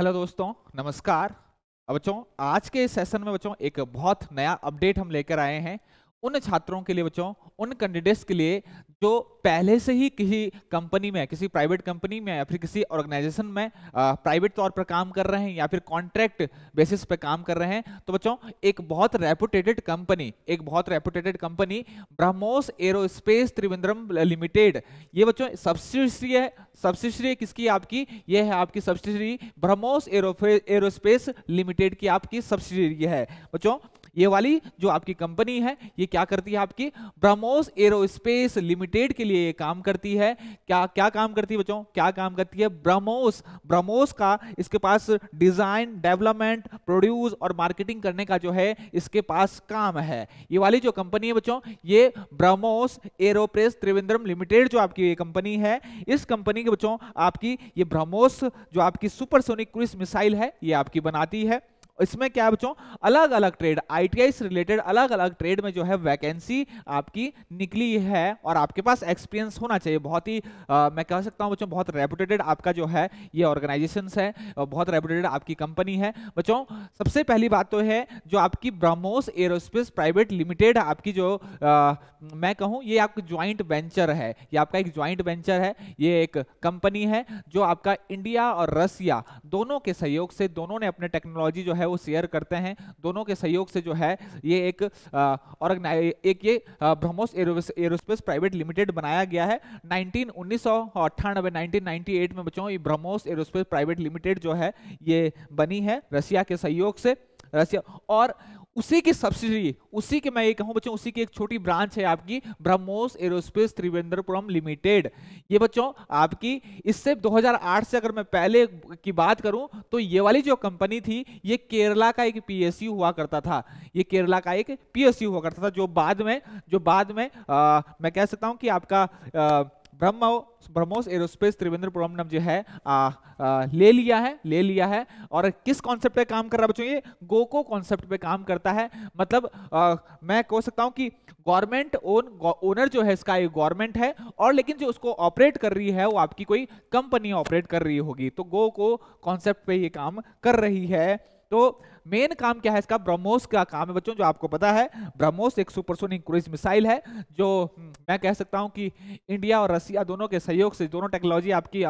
hello दोस्तों नमस्कार बच्चों आज के सेशन में बच्चों एक बहुत नया अपडेट हम लेकर आए हैं उन छात्रों के लिए बच्चों उन कैंडिडेट्स के लिए जो पहले से ही किसी कंपनी में किसी प्राइवेट कंपनी में या फिर किसी ऑर्गेनाइजेशन में प्राइवेट तौर पर काम कर रहे हैं या फिर कॉन्ट्रैक्ट बेसिस पर काम कर रहे हैं तो बच्चों एक बहुत रेपुटेटेड कंपनी एक बहुत reputed company BrahMos aerospace Trivandrum limited ये बच्चों सब्सिडी है सब्सिडी किसकी आपकी ये है आपकी subsidiary BrahMos aero aerospace limited की आपकी सब्सिडी है बच्चों ये वाली जो आपकी कंपनी है ये क्या करती है आपकी ब्रह्मोस एरोस्पेस लिमिटेड के लिए ये काम करती है क्या क्या काम करती है बच्चों क्या काम करती है ब्रह्मोस ब्रह्मोस का इसके पास डिजाइन डेवलपमेंट प्रोड्यूस और मार्केटिंग करने का जो है इसके पास काम है ये वाली जो कंपनी है बच्चों ये ब्रह्मोस एरोप्रेस त्रिवेंद्रम लिमिटेड जो आपकी ये कंपनी है इस कंपनी के बच्चों आपकी ये ब्रह्मोस जो आपकी सुपरसोनिक क्रिस मिसाइल है ये आपकी बनाती है इसमें क्या बच्चों अलग अलग ट्रेड आईटीआई से रिलेटेड अलग अलग ट्रेड में जो है वैकेंसी आपकी निकली है और आपके पास एक्सपीरियंस होना चाहिए बहुत ही आ, मैं कह सकता हूं बच्चों बहुत रेपुटेटेड आपका जो है ये ऑर्गेनाइजेशन है बहुत रेपुटेटेड आपकी कंपनी है बच्चों सबसे पहली बात तो है जो आपकी ब्रह्मोस एरोस्पेस प्राइवेट लिमिटेड आपकी जो आ, मैं कहूँ ये आपका ज्वाइंट वेंचर है ये आपका एक ज्वाइंट वेंचर है ये एक कंपनी है जो आपका इंडिया और रसिया दोनों के सहयोग से दोनों ने अपने टेक्नोलॉजी जो है वो शेयर करते हैं दोनों के सहयोग से जो है ये एक ऑर्गेनाइज एक ये ब्रह्मोस एरोस्पेस प्राइवेट लिमिटेड बनाया गया है नाइनटीन उन्नीस सौ अट्ठानबे नाइनटीन में बच्चों ये ब्रह्मोस एरोस्पेस प्राइवेट लिमिटेड जो है ये बनी है रसिया के सहयोग से रसिया और उसी की सब्सिडी उसी के मैं ये कहूँ बच्चों उसी की एक छोटी ब्रांच है आपकी ब्रह्मोस एरोस्पेस त्रिवेंद्रपुरम लिमिटेड ये बच्चों आपकी इससे 2008 से अगर मैं पहले की बात करूं तो ये वाली जो कंपनी थी ये केरला का एक पीएसयू हुआ करता था ये केरला का एक पीएसयू हुआ करता था जो बाद में जो बाद में आ, मैं कह सकता हूँ कि आपका आ, ब्रह्मोस एरोस्पेस त्रिवेंद्र पुरम नाम जो है आ, आ, ले लिया है ले लिया है और किस कॉन्सेप्ट पे काम कर रहा है बच्चों ये गोको कॉन्सेप्ट पे काम करता है मतलब आ, मैं कह सकता हूं कि गवर्नमेंट ओन ओनर जो है इसका गवर्नमेंट है और लेकिन जो उसको ऑपरेट कर रही है वो आपकी कोई कंपनी ऑपरेट कर रही होगी तो गो को कॉन्सेप्ट पे ये काम कर रही है तो मेन काम क्या है इसका ब्रह्मोस का काम है बच्चों जो आपको पता है ब्रह्मोस एक सुपरसोनिक क्रूज मिसाइल है जो हम्म, मैं कह सकता हूं कि इंडिया और रसिया दोनों के सहयोग से दोनों टेक्नोलॉजी आपकी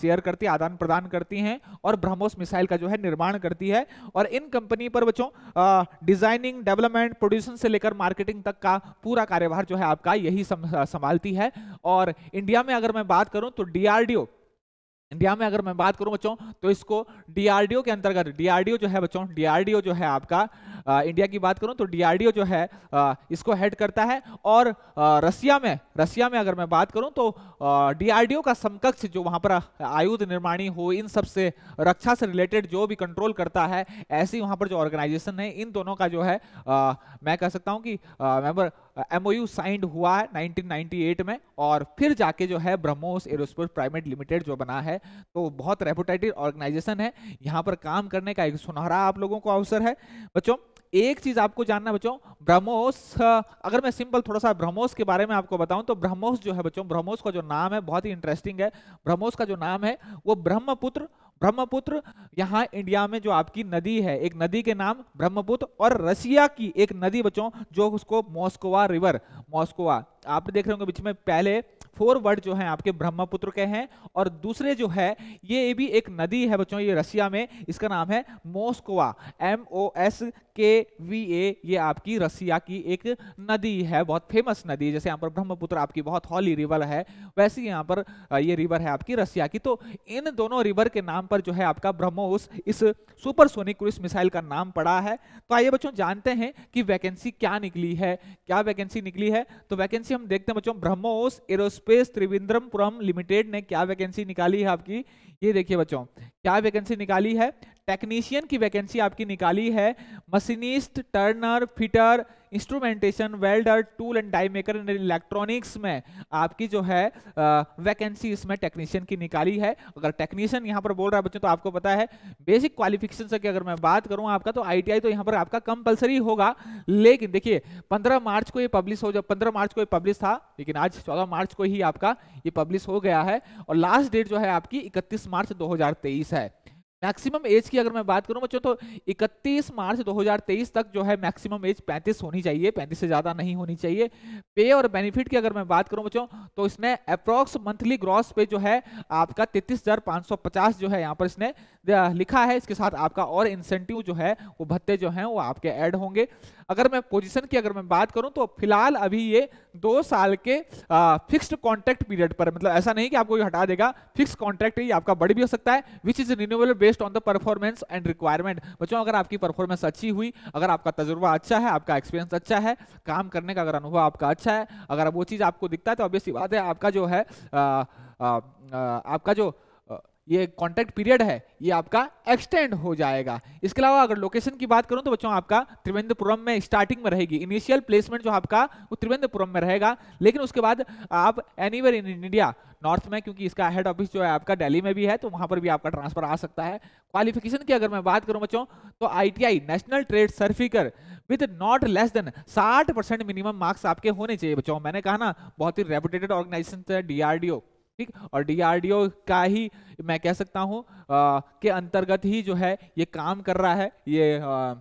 शेयर करती है आदान प्रदान करती हैं और ब्रह्मोस मिसाइल का जो है निर्माण करती है और इन कंपनी पर बच्चों डिजाइनिंग डेवलपमेंट प्रोड्यूशन से लेकर मार्केटिंग तक का पूरा कार्यभार जो है आपका यही संभालती है और इंडिया में अगर मैं बात करूँ तो डी इंडिया में अगर मैं बात करूं बच्चों तो इसको डीआरडीओ के अंतर्गत डीआरडीओ जो है बच्चों डीआरडीओ जो है आपका इंडिया की बात करूं तो डीआरडीओ जो है इसको हेड करता है और रसिया में रसिया में अगर मैं बात करूं तो डीआरडीओ का समकक्ष जो वहां पर आयुध निर्माणी हो इन सब से रक्षा से रिलेटेड जो भी कंट्रोल करता है ऐसी वहां पर जो ऑर्गेनाइजेशन है इन दोनों का जो है आ, मैं कह सकता हूँ कि मेम्बर एमओयू साइंड हुआ है 1998 में और फिर जाके जो है ब्रह्मोस एरोस्पेस प्राइवेट लिमिटेड जो बना है तो बहुत रेपुटेटेड ऑर्गेनाइजेशन है यहाँ पर काम करने का एक सुनहरा आप लोगों को अवसर है बच्चों एक चीज आपको जानना बच्चों ब्रह्मोस हाँ, अगर मैं सिंपल थोड़ा सा ब्रह्मोस के बारे में आपको बताऊं तो ब्रह्मोस जो है बच्चों ब्रह्मोस का जो नाम है बहुत ही इंटरेस्टिंग है ब्रह्मोस का जो नाम है वो ब्रह्मपुत्र ब्रह्मपुत्र यहाँ इंडिया में जो आपकी नदी है एक नदी के नाम ब्रह्मपुत्र और रसिया की एक नदी बच्चों जो उसको मॉस्कोवा रिवर मॉस्कोवा आप देख रहे होंगे बीच में पहले फोर वर्ड जो है आपके ब्रह्मपुत्र के हैं और दूसरे जो है ये भी एक नदी है बच्चों ये रसिया में इसका नाम है Moskva M O S K V A ये आपकी रसिया की एक नदी है बहुत फेमस नदी जैसे यहाँ पर ब्रह्मपुत्र आपकी बहुत हॉली रिवर है वैसे यहाँ पर ये रिवर है आपकी रसिया की तो इन दोनों रिवर के नाम पर जो है आपका ब्रह्मोस इस सुपरसोनिक क्रूज मिसाइल का नाम पड़ा है तो आइए बच्चों जानते हैं कि वैकेंसी क्या निकली है क्या वैकेंसी निकली है तो वैकेंसी हम देखते हैं बच्चों ब्रह्मोस एरोस्पेस त्रिवेंद्रमपुरम लिमिटेड ने क्या वैकेंसी निकाली है आपकी ये देखिए बच्चों क्या वैकेंसी निकाली है टेक्नीशियन की वैकेंसी आपकी निकाली है machinist turner fitter instrumentation welder tool and die maker and electronics में आपकी जो है वैकेंसी इसमें टेक्नीशियन की निकाली है अगर टेक्नीशियन यहां पर बोल रहा है बच्चों तो आपको पता है बेसिक क्वालिफिकेशन से अगर मैं बात करूं आपका तो आई तो यहाँ पर आपका कंपल्सरी होगा लेकिन देखिए पंद्रह मार्च को ये पब्लिश हो जब पंद्रह मार्च को ये पब्लिश था लेकिन आज चौदह मार्च को ही आपका ये पब्लिश हो गया है और लास्ट डेट जो है आपकी इकतीस मार्च दो है मैक्सिमम एज की अगर मैं बात करूं बच्चों तो 31 मार्च 2023 तक जो है मैक्सिमम एज 35 होनी चाहिए 35 से ज़्यादा नहीं होनी चाहिए पे और बेनिफिट की अगर मैं बात करूं बच्चों तो इसने अप्रॉक्स मंथली ग्रॉस पे जो है आपका 33,550 जो है यहाँ पर इसने लिखा है इसके साथ आपका और इंसेंटिव जो है वो भत्ते जो हैं वो आपके ऐड होंगे अगर मैं पोजिशन की अगर मैं बात करूँ तो फिलहाल अभी ये दो साल के फिक्स्ड कॉन्ट्रैक्ट पीरियड पर मतलब ऐसा नहीं कि आपको हटा देगा फिक्स कॉन्ट्रैक्ट ही आपका बढ़ भी हो सकता है which is renewable based on the performance and requirement बच्चों अगर आपकी परफॉर्मेंस अच्छी हुई अगर आपका तजुर्बा अच्छा है आपका एक्सपीरियंस अच्छा है काम करने का अगर अनुभव आपका अच्छा है अगर वो चीज़ आपको दिखता है तो ऑब्वियसली बात है आपका जो है आ, आ, आ, आपका जो ये कॉन्टैक्ट पीरियड है ये आपका एक्सटेंड हो जाएगा इसके अलावा अगर लोकेशन की बात करूं तो बच्चों आपका त्रिवेंद्रपुरम में स्टार्टिंग में रहेगी इनिशियल प्लेसमेंट जो आपका वो त्रिवेंद्रपुरम में रहेगा लेकिन उसके बाद आप एनी इन इंडिया नॉर्थ में क्योंकि इसका हेड ऑफिस जो है आपका दिल्ली में भी है तो वहां पर भी आपका ट्रांसफर आ सकता है क्वालिफिकेशन की अगर मैं बात करूं बच्चों तो ITI national trade certificate with not less than 60 percent minimum marks आपके होने चाहिए बच्चों मैंने कहा ना बहुत ही रेपुटेटेड ऑर्गेनाइजेशन है डीआरडीओ ठीक और डीआरडीओ का ही मैं कह सकता हूँ के अंतर्गत ही जो है ये काम कर रहा है ये आ,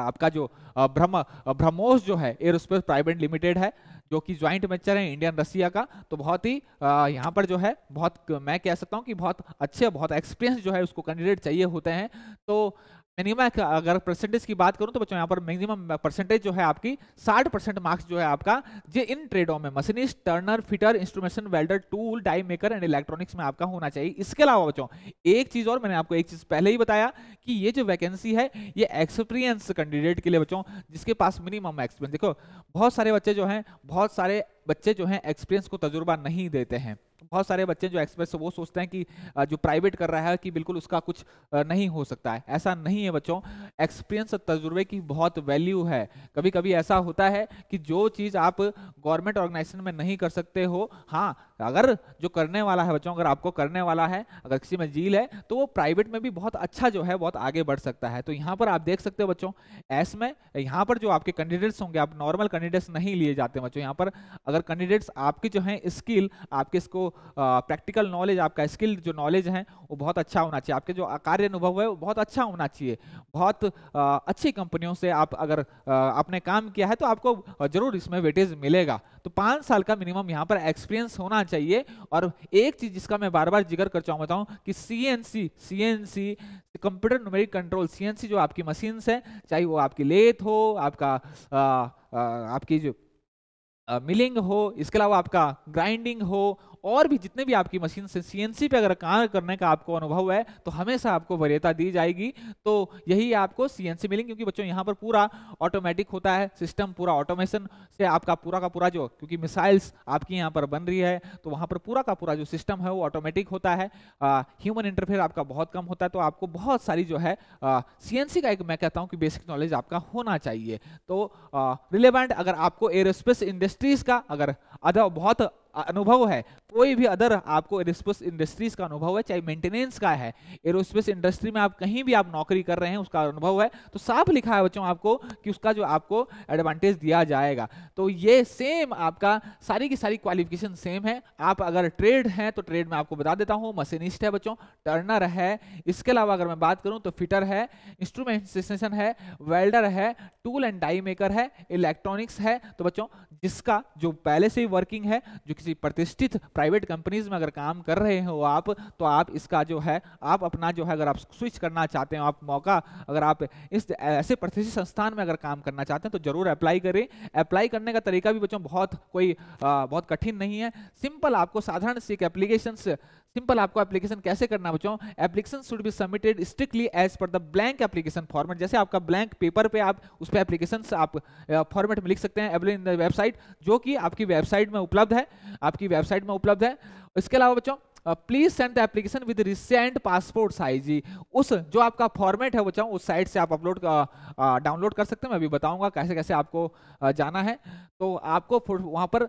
आपका जो ब्रह्म ब्रह्मोस जो है एयरोस्पेस प्राइवेट लिमिटेड है जो कि ज्वाइंट वेंचर है इंडियन रसिया का तो बहुत ही यहाँ पर जो है बहुत मैं कह सकता हूँ कि बहुत अच्छे बहुत एक्सपीरियंस जो है उसको कैंडिडेट चाहिए होते हैं तो मिनिमम अगर परसेंटेज की बात करूं तो बच्चों यहाँ पर मैक्सिमम परसेंटेज जो है आपकी 60 परसेंट मार्क्स जो है आपका जो इन ट्रेडों में machinist turner fitter instrumentation welder tool die maker and electronics में आपका होना चाहिए इसके अलावा बच्चों एक चीज और मैंने आपको एक चीज पहले ही बताया कि ये जो वैकेंसी है ये एक्सपीरियंस कैंडिडेट के लिए बच्चों जिसके पास मिनिमम एक्सपीरियंस देखो बहुत सारे बच्चे जो है बहुत सारे बच्चे जो है एक्सपीरियंस को तजुर्बा नहीं देते हैं बहुत सारे बच्चे जो एक्सप्रेस वो सोचते हैं कि जो प्राइवेट कर रहा है कि बिल्कुल उसका कुछ नहीं हो सकता है ऐसा नहीं है बच्चों एक्सपीरियंस तजुर्बे की बहुत वैल्यू है कभी कभी ऐसा होता है कि जो चीज़ आप गवर्नमेंट ऑर्गेनाइजेशन में नहीं कर सकते हो हाँ अगर जो करने वाला है बच्चों अगर आपको करने वाला है अगर किसी में झील है तो वो प्राइवेट में भी बहुत अच्छा जो है बहुत आगे बढ़ सकता है तो यहाँ पर आप देख सकते हो बच्चों एस में यहाँ पर जो आपके कैंडिडेट्स होंगे आप नॉर्मल कैंडिडेट्स नहीं लिए जाते बच्चों यहाँ पर अगर कैंडिडेट्स आपके जो है स्किल आपके इसको प्रैक्टिकल नॉलेज आपका स्किल जो नॉलेज है वो बहुत अच्छा होना चाहिए आपके जो कार्य अनुभव है वो बहुत अच्छा होना चाहिए बहुत अच्छी कंपनियों से आप अगर आपने काम किया है तो आपको जरूर इसमें वेटेज मिलेगा तो पाँच साल का मिनिमम यहाँ पर एक्सपीरियंस होना चाहिए और एक चीज जिसका मैं बार बार जिक्र कर चाहूँगा कि C N C C N C computer numeric control C N C जो आपकी मशीन है चाहे वो आपकी लेथ हो आपका आ, आ, आपकी जो मिलिंग हो इसके अलावा आपका ग्राइंडिंग हो और भी जितने भी आपकी मशीन से सीएनसी पे अगर काम करने का आपको अनुभव है तो हमेशा आपको वरीयता दी जाएगी तो यही आपको सीएनसी मिलेंगे क्योंकि बच्चों यहाँ पर पूरा ऑटोमेटिक होता है सिस्टम पूरा ऑटोमेशन से आपका पूरा का पूरा जो क्योंकि मिसाइल्स आपकी यहाँ पर बन रही है तो वहाँ पर पूरा का पूरा जो सिस्टम है वो ऑटोमेटिक होता है ह्यूमन इंटरफेयर आपका बहुत कम होता है तो आपको बहुत सारी जो है सी का एक मैं कहता हूँ कि बेसिक नॉलेज आपका होना चाहिए तो रिलेवेंट अगर आपको एरोस्पेस इंडस्ट्रीज का अगर अदा बहुत अनुभव है कोई भी अदर आपको एरोस्पेस इंडस्ट्रीज का अनुभव है चाहे मेंटेनेंस का है एरोस्पेस इंडस्ट्री में आप कहीं भी आप नौकरी कर रहे हैं उसका अनुभव है तो साफ लिखा है बच्चों आपको कि उसका जो आपको एडवांटेज दिया जाएगा तो ये सेम आपका सारी की सारी क्वालिफिकेशन सेम है आप अगर ट्रेड हैं तो ट्रेड में आपको बता देता हूँ मशीनिस्ट है बच्चों टर्नर है इसके अलावा अगर मैं बात करूँ तो फिटर है इंस्ट्रूमेंटेशन है वेल्डर है टूल एंड डाई मेकर है इलेक्ट्रॉनिक्स है तो बच्चों जिसका जो पहले से ही वर्किंग है जो किसी प्रतिष्ठित प्राइवेट कंपनीज में अगर काम कर रहे हो आप तो आप इसका जो है आप अपना जो है अगर आप स्विच करना चाहते हो आप मौका अगर आप इस ऐसे प्रतिष्ठित संस्थान में अगर काम करना चाहते हैं तो जरूर अप्लाई करें अप्लाई करने का तरीका भी बच्चों बहुत कोई आ, बहुत कठिन नहीं है सिंपल आपको साधारण सी एक एप्लीकेशन सिंपल आपको एप्लीकेशन कैसे करना बच्चों application should be submitted strictly as per the blank application format जैसे आपका ब्लैंक पेपर पे आप उस पर एप्लीकेशन आप फॉर्मेट में लिख सकते हैं एवल इन द वेबसाइट जो कि आपकी वेबसाइट में उपलब्ध है आपकी वेबसाइट में उपलब्ध है इसके अलावा बच्चों please send the application with recent passport size उस जो आपका फॉर्मेट है बच्चों उस साइट से आप अपलोड डाउनलोड कर सकते हैं मैं अभी बताऊंगा कैसे कैसे आपको जाना है तो आपको वहां पर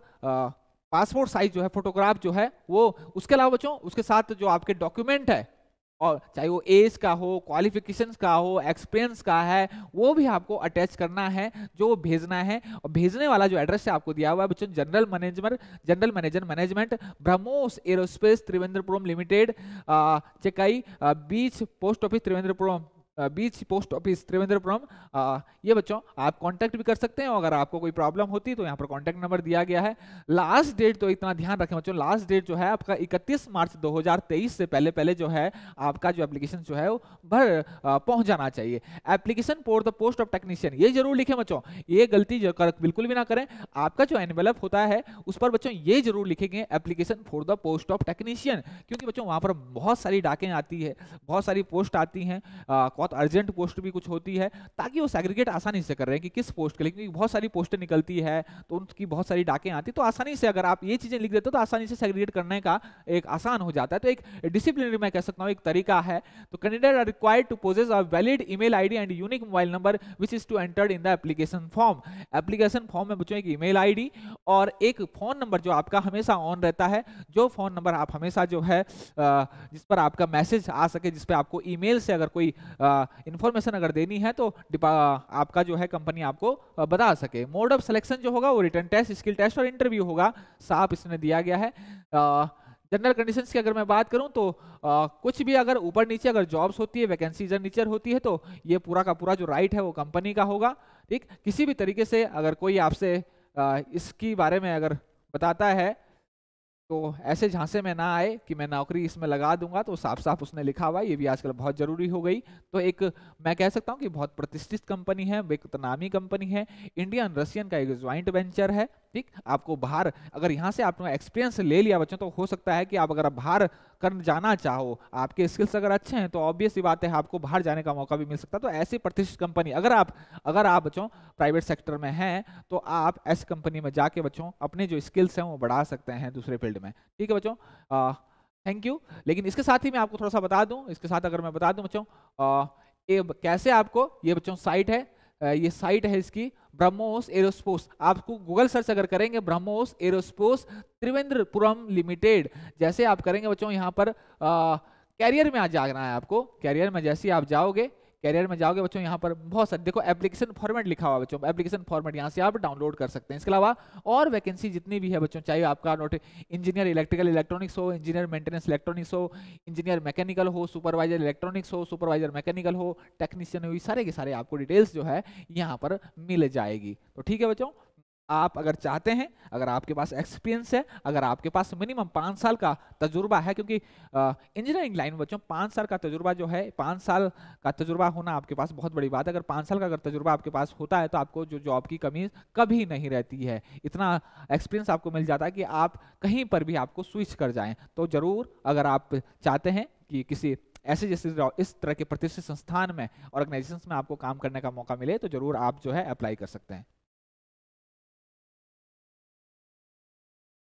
पासपोर्ट साइज जो है फोटोग्राफ जो है वो उसके अलावा बच्चों उसके साथ जो आपके डॉक्यूमेंट है और चाहे वो एज का हो क्वालिफिकेशन का हो एक्सपीरियंस का है वो भी आपको अटैच करना है जो भेजना है और भेजने वाला जो एड्रेस है आपको दिया हुआ है बच्चों general management general manager management BrahMos aerospace Thiruvananthapuram limited Chackai beach post office Thiruvananthapuram beach post office Thiruvananthapuram ये बच्चों आप कांटेक्ट भी कर सकते हैं अगर आपको कोई प्रॉब्लम होती तो यहाँ पर कांटेक्ट नंबर दिया गया है लास्ट डेट तो इतना ध्यान रखें बच्चों लास्ट डेट जो है आपका 31 मार्च 2023 से पहले पहले जो है आपका जो एप्लीकेशन जो है वो भर पहुँच जाना चाहिए application for the post of technician ये जरूर लिखें बच्चों ये गलती जो कर, बिल्कुल भी ना करें आपका जो एनवेलप होता है उस पर बच्चों ये जरूर लिखेंगे application for the post of technician क्योंकि बच्चों वहाँ पर बहुत सारी डाकें आती है बहुत सारी पोस्ट आती हैं बहुत अर्जेंट पोस्ट भी कुछ होती है ताकि वो सेग्रीगेट आसानी से कर रहे हैं कि किस पोस्ट के लिए क्योंकि बहुत सारी पोस्टें निकलती है तो उनकी बहुत सारी डाकें आती तो आसानी से अगर आप ये चीज़ें लिख देते हो तो आसानी से सेग्रीगेट करने का एक आसान हो जाता है तो एक डिसिप्लिनरी मैं कह सकता हूँ एक तरीका है तो candidate are required to possess a valid email ID and unique mobile number which is to entered in the application form application form में बच्चों एक ई मेल और एक फोन नंबर जो आपका हमेशा ऑन रहता है जो फोन नंबर आप हमेशा जो है जिस पर आपका मैसेज आ सके जिस पर आपको ईमेल से अगर कोई आ, इन्फॉर्मेशन अगर देनी है तो आपका जो है कंपनी आपको बता सके मोड ऑफ सिलेक्शन जो होगा वो रिटर्न टेस्ट स्किल टेस्ट और इंटरव्यू होगा साफ इसमें दिया गया है जनरल कंडीशंस की अगर मैं बात करूं तो आ, कुछ भी अगर ऊपर नीचे अगर जॉब्स होती है वैकेंसी जर नीचे होती है तो ये पूरा का पूरा जो राइट है वो कंपनी का होगा ठीक किसी भी तरीके से अगर कोई आपसे इसकी बारे में अगर बताता है तो ऐसे झांसे में ना आए कि मैं नौकरी इसमें लगा दूंगा तो साफ साफ उसने लिखा हुआ ये भी आजकल बहुत ज़रूरी हो गई तो एक मैं कह सकता हूँ कि बहुत प्रतिष्ठित कंपनी है नामी कंपनी है इंडियन रशियन का एक ज्वाइंट वेंचर है ठीक आपको बाहर अगर यहाँ से आपने एक्सपीरियंस ले लिया बच्चों तो हो सकता है कि आप अगर बाहर कर जाना चाहो आपके स्किल्स अगर अच्छे हैं तो ऑब्वियस बात है आपको बाहर जाने का मौका भी मिल सकता है तो ऐसी प्रतिष्ठित कंपनी अगर आप अगर आप बच्चों प्राइवेट सेक्टर में हैं तो आप ऐसी कंपनी में जाके बच्चों अपने जो स्किल्स हैं वो बढ़ा सकते हैं दूसरे फील्ड में ठीक है बच्चों थैंक यू लेकिन इसके साथ ही मैं आपको थोड़ा सा बता दूँ इसके साथ अगर मैं बता दूँ बच्चों ये कैसे आपको ये बच्चों साइट है ये साइट है इसकी ब्रह्मोस एरोस्पोस आपको गूगल सर्च अगर करेंगे ब्रह्मोस एरोस्पोस त्रिवेंद्रपुरम लिमिटेड जैसे आप करेंगे बच्चों यहाँ पर कैरियर में आ जाना है आपको कैरियर में जैसे आप जाओगे कैरियर में जाओगे बच्चों यहाँ पर बहुत सारे देखो एप्लीकेशन फॉर्मेट लिखा हुआ बच्चों एप्लीकेशन फॉर्मेट यहाँ से आप डाउनलोड कर सकते हैं इसके अलावा और वैकेंसी जितनी भी है बच्चों चाहे आपका नोट इंजीनियर इलेक्ट्रिकल इलेक्ट्रॉनिक्स हो इंजीनियर मेंटेनेंस इलेक्ट्रॉनिक्स हो इंजीनियर मैकेनिकल हो सुपरवाइजर इलेक्ट्रॉनिक्स हो सुपरवाइजर मैकेनिकल हो टेक्नीशियन हो सारे के सारे आपको डिटेल्स जो है यहाँ पर मिल जाएगी तो ठीक है बच्चों आप अगर चाहते हैं अगर आपके पास एक्सपीरियंस है अगर आपके पास मिनिमम पाँच साल का तजुर्बा है क्योंकि इंजीनियरिंग लाइन में बच्चों पाँच साल का तजुर्बा जो है पाँच साल का तजुर्बा होना आपके पास बहुत बड़ी बात है अगर पाँच साल का अगर तजुर्बा आपके पास होता है तो आपको जो जॉब की कमी कभी नहीं रहती है इतना एक्सपीरियंस आपको मिल जाता है कि आप कहीं पर भी आपको स्विच कर जाएँ तो ज़रूर अगर आप चाहते हैं कि किसी ऐसे जैसे इस तरह के प्रतिष्ठित संस्थान में ऑर्गेनाइजेशन में आपको काम करने का मौका मिले तो जरूर आप जो है अप्लाई कर सकते हैं